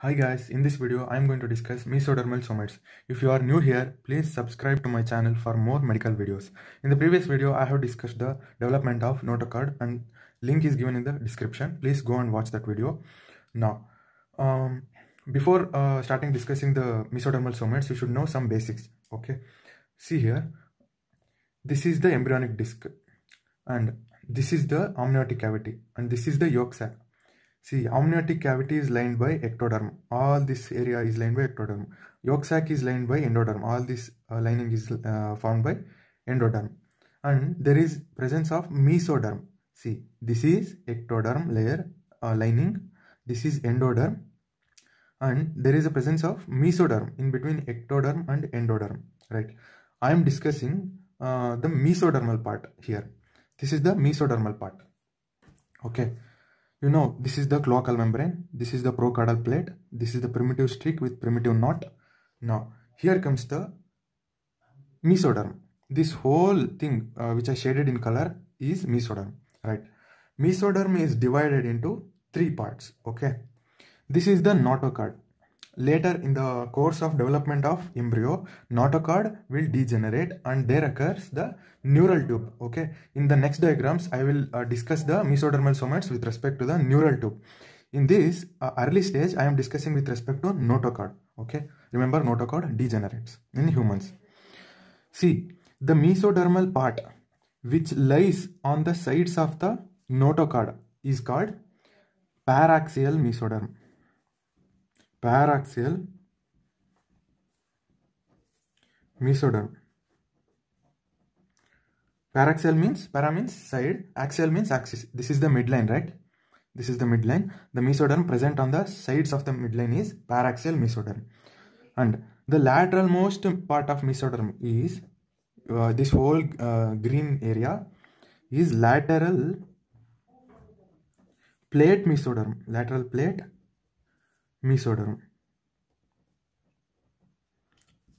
Hi guys, in this video I am going to discuss mesodermal somites. If you are new here, please subscribe to my channel for more medical videos. In the previous video I have discussed the development of notochord, and link is given in the description. Please go and watch that video. Now, um, before uh, starting discussing the mesodermal somites, you should know some basics. Okay, see here, this is the embryonic disc and this is the amniotic cavity and this is the yolk sac See, amniotic cavity is lined by ectoderm. All this area is lined by ectoderm. Yolk sac is lined by endoderm. All this uh, lining is uh, formed by endoderm. And there is presence of mesoderm. See, this is ectoderm layer uh, lining. This is endoderm. And there is a presence of mesoderm in between ectoderm and endoderm. Right. I am discussing uh, the mesodermal part here. This is the mesodermal part. Okay you know, this is the cloacal membrane, this is the procaudal plate, this is the primitive streak with primitive knot. Now, here comes the mesoderm. This whole thing uh, which I shaded in color is mesoderm, right? Mesoderm is divided into three parts, okay? This is the notochord. Later, in the course of development of embryo, notochord will degenerate and there occurs the neural tube. Okay, in the next diagrams, I will uh, discuss the mesodermal somates with respect to the neural tube. In this uh, early stage, I am discussing with respect to notochord. Okay, remember notochord degenerates in humans. See, the mesodermal part which lies on the sides of the notochord is called paraxial mesoderm Paraxial mesoderm. Paraxial means para means side, axial means axis. This is the midline, right? This is the midline. The mesoderm present on the sides of the midline is paraxial mesoderm. And the lateral most part of mesoderm is uh, this whole uh, green area is lateral plate mesoderm. Lateral plate mesoderm.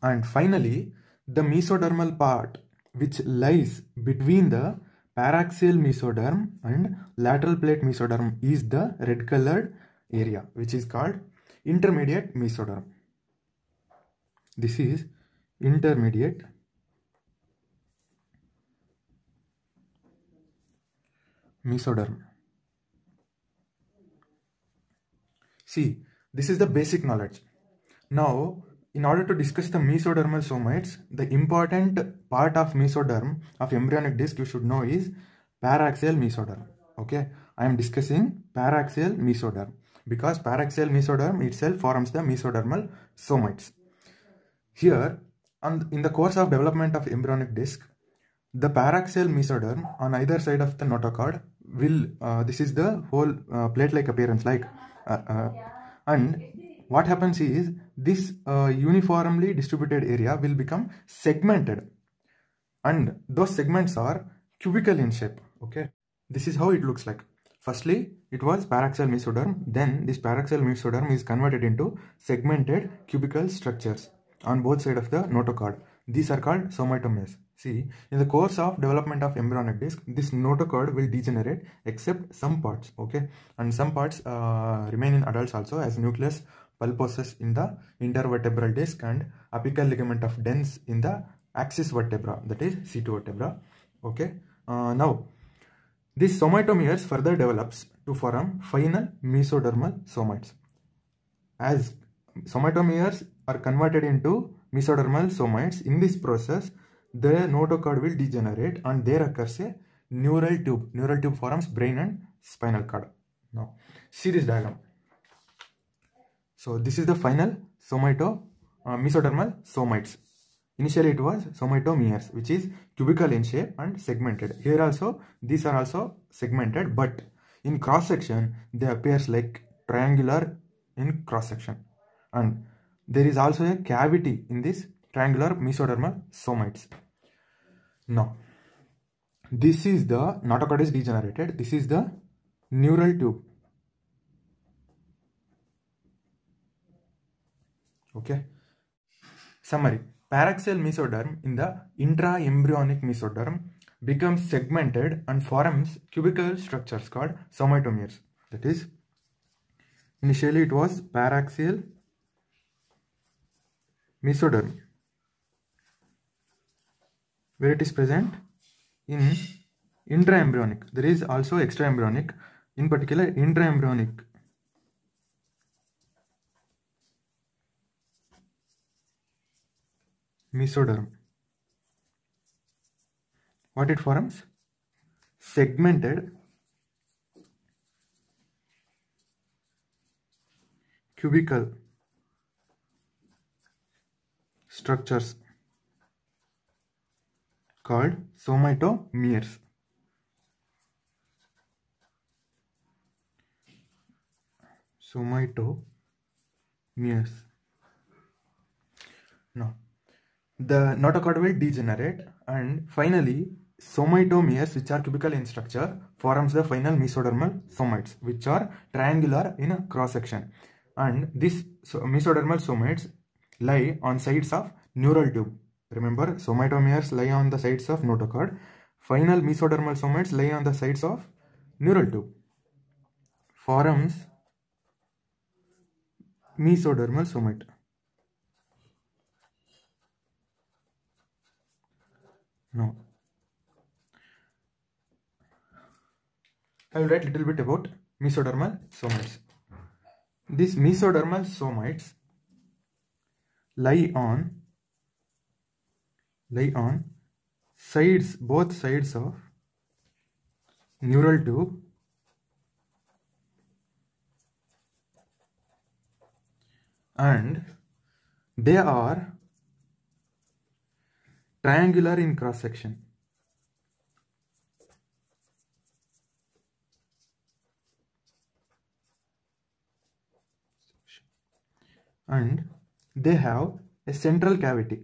And finally, the mesodermal part which lies between the paraxial mesoderm and lateral plate mesoderm is the red colored area which is called intermediate mesoderm. This is intermediate mesoderm. See, this is the basic knowledge. Now, in order to discuss the mesodermal somites, the important part of mesoderm of embryonic disc you should know is paraxial mesoderm. Okay, I am discussing paraxial mesoderm because paraxial mesoderm itself forms the mesodermal somites. Here, on, in the course of development of embryonic disc, the paraxial mesoderm on either side of the notochord will, uh, this is the whole uh, plate-like appearance like uh, uh and what happens is this uh, uniformly distributed area will become segmented and those segments are cubical in shape okay this is how it looks like firstly it was paraxial mesoderm then this paraxial mesoderm is converted into segmented cubical structures on both sides of the notochord these are called somatomase See, in the course of development of embryonic disc, this notochord will degenerate except some parts, okay? And some parts uh, remain in adults also as nucleus pulposus in the intervertebral disc and apical ligament of dens in the axis vertebra, that is C2 vertebra, okay? Uh, now, this somatomeres further develops to form final mesodermal somites. As somatomeres are converted into mesodermal somites, in this process, the notochord will degenerate and there occurs a neural tube. Neural tube forms brain and spinal cord. Now, see this diagram. So this is the final somato, uh, mesodermal somites. Initially it was somatomeres which is cubical in shape and segmented. Here also these are also segmented but in cross section they appears like triangular in cross section and there is also a cavity in this triangular mesodermal somites. Now, this is the notochord is degenerated. This is the neural tube. Okay. Summary. Paraxial mesoderm in the intraembryonic mesoderm becomes segmented and forms cubical structures called somatomeres. That is, initially it was paraxial mesoderm where it is present in intraembryonic there is also extraembryonic in particular intraembryonic mesoderm what it forms segmented cubical structures called somatomeres. Somatomeres. Now, the will degenerate and finally somatomeres which are cubical in structure forms the final mesodermal somites, which are triangular in a cross section and these mesodermal somites lie on sides of neural tube Remember, somatomeres lie on the sides of notochord. Final mesodermal somates lie on the sides of neural tube. Forms mesodermal somate. Now, I will write little bit about mesodermal somites. These mesodermal somites lie on lie on sides both sides of neural tube and they are triangular in cross section and they have a central cavity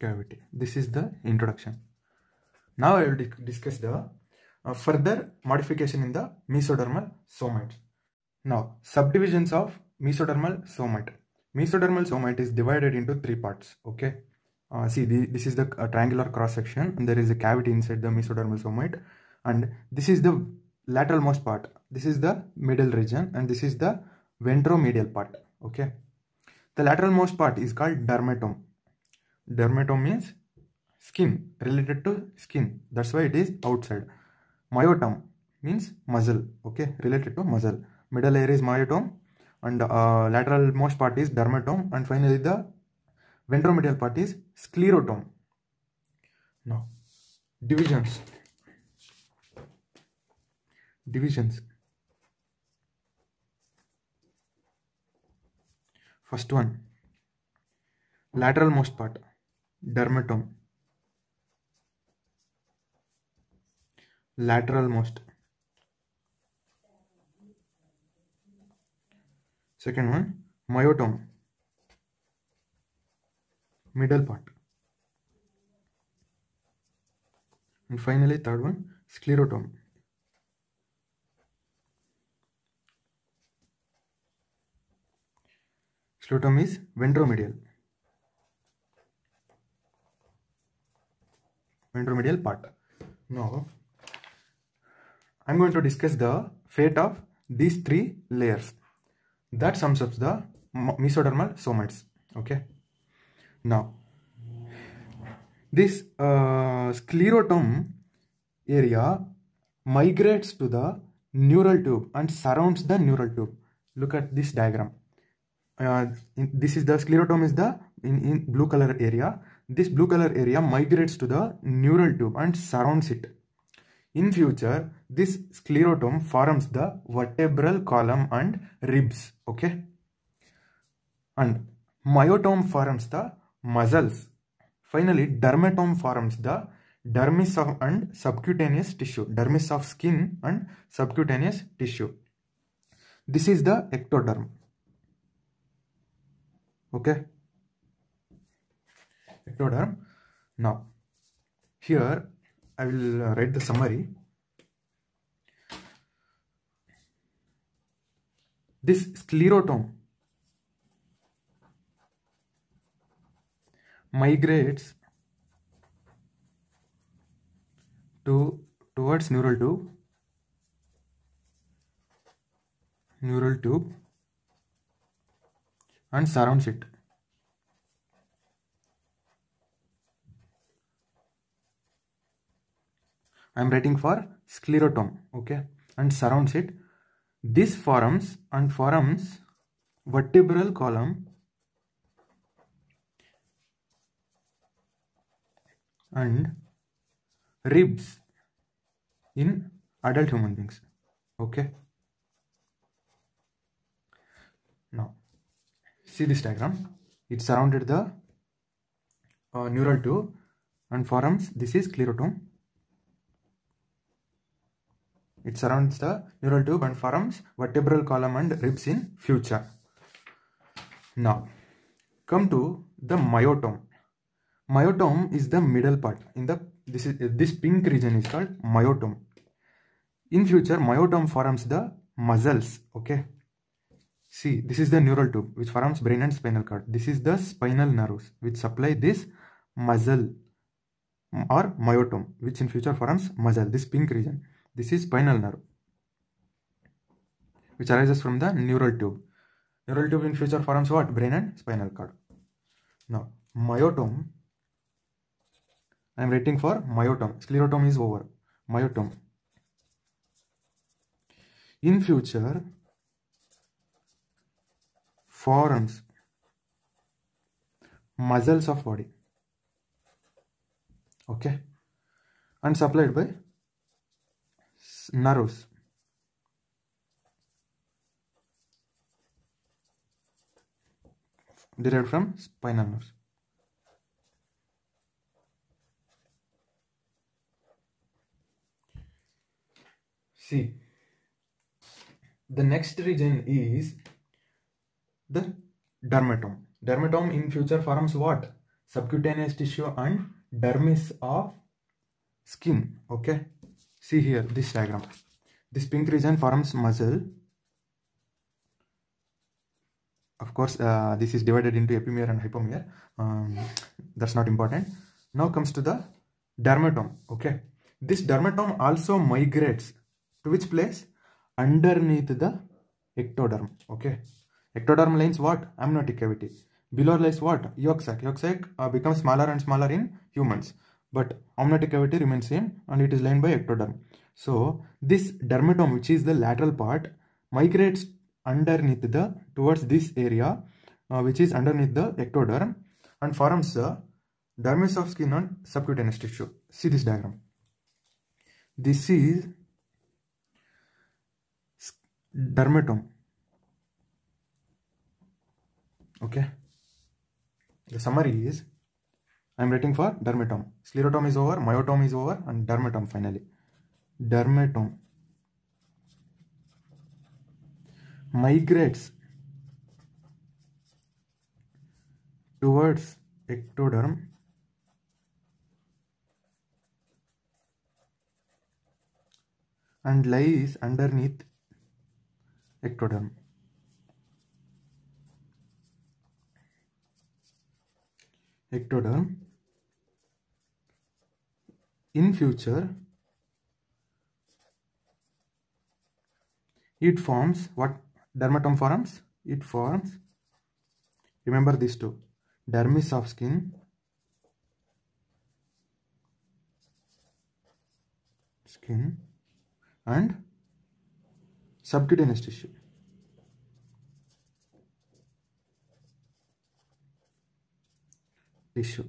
cavity. This is the introduction. Now I will discuss the uh, further modification in the mesodermal somites. Now subdivisions of mesodermal somite. Mesodermal somite is divided into three parts. Okay. Uh, see the, this is the uh, triangular cross section and there is a cavity inside the mesodermal somite and this is the lateral most part. This is the middle region and this is the ventromedial part. Okay. The lateral most part is called dermatome dermatom means skin related to skin that's why it is outside myotom means muscle okay related to muscle middle layer is myotom and uh, lateral most part is dermatom and finally the ventromedial part is sclerotom now divisions divisions first one lateral most part dermatome lateral most second one myotome middle part and finally third one sclerotome sclerotome is ventromedial Intermediate part. Now, I'm going to discuss the fate of these three layers. That sums up the mesodermal somites. Okay. Now, this uh, area migrates to the neural tube and surrounds the neural tube. Look at this diagram. Uh, in, this is the sclerotome is the in, in blue color area this blue color area migrates to the neural tube and surrounds it. In future, this sclerotome forms the vertebral column and ribs, okay? And myotome forms the muscles. Finally, dermatome forms the dermis of and subcutaneous tissue, dermis of skin and subcutaneous tissue. This is the ectoderm. Okay ectoderm. Now, here I will uh, write the summary. This sclerotome migrates to towards neural tube neural tube and surrounds it I am writing for sclerotome, okay, and surrounds it. This forms and forms vertebral column and ribs in adult human beings, okay. Now, see this diagram. It surrounded the uh, neural tube and forms. This is sclerotome it surrounds the neural tube and forms vertebral column and ribs in future. Now, come to the myotome. Myotome is the middle part. In the this is this pink region is called myotome. In future, myotome forms the muscles. Okay. See, this is the neural tube which forms brain and spinal cord. This is the spinal nerves which supply this muscle or myotome which in future forms muscle, this pink region. This is spinal nerve, which arises from the neural tube. Neural tube in future forms what? Brain and spinal cord. Now, myotome. I am writing for myotome. Sclerotome is over. Myotome. In future, forms muscles of body. Okay. And supplied by narrows. Derived from spinal nerves. See, the next region is the dermatome. Dermatome in future forms what? Subcutaneous tissue and dermis of skin. Okay see here this diagram this pink region forms muzzle of course uh, this is divided into epimere and hypomere um, that's not important now comes to the dermatome okay this dermatome also migrates to which place underneath the ectoderm okay ectoderm lines what amniotic cavity below lies what yolk sac yolk sac uh, becomes smaller and smaller in humans but omnitic cavity remains same and it is lined by ectoderm. So this dermatome which is the lateral part migrates underneath the towards this area uh, which is underneath the ectoderm and forms the dermis of skin and subcutaneous tissue. See this diagram. This is dermatome. Okay. The summary is I'm waiting for dermatom. Sclerotom is over, myotom is over, and dermatom finally. Dermatom migrates towards ectoderm and lies underneath ectoderm. ectoderm in future it forms what dermatome forms it forms remember these two dermis of skin skin and subcutaneous tissue tissue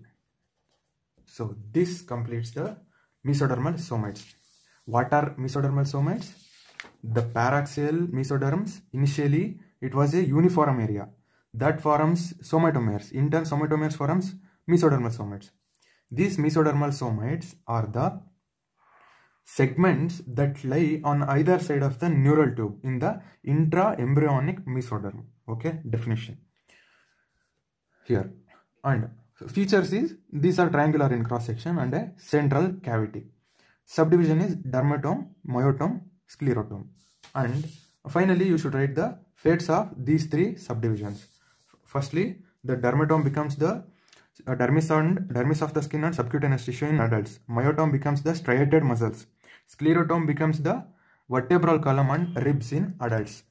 so this completes the mesodermal somites. What are mesodermal somites? The paraxial mesoderms, initially it was a uniform area that forms somatomeres. In turn, somatomeres forms mesodermal somites. These mesodermal somites are the segments that lie on either side of the neural tube in the intraembryonic mesoderm. Okay, definition here. And features is these are triangular in cross section and a central cavity. Subdivision is dermatome, myotome, sclerotome. And finally, you should write the fates of these three subdivisions. Firstly, the dermatome becomes the uh, dermis, and, dermis of the skin and subcutaneous tissue in adults. Myotome becomes the striated muscles. Sclerotome becomes the vertebral column and ribs in adults.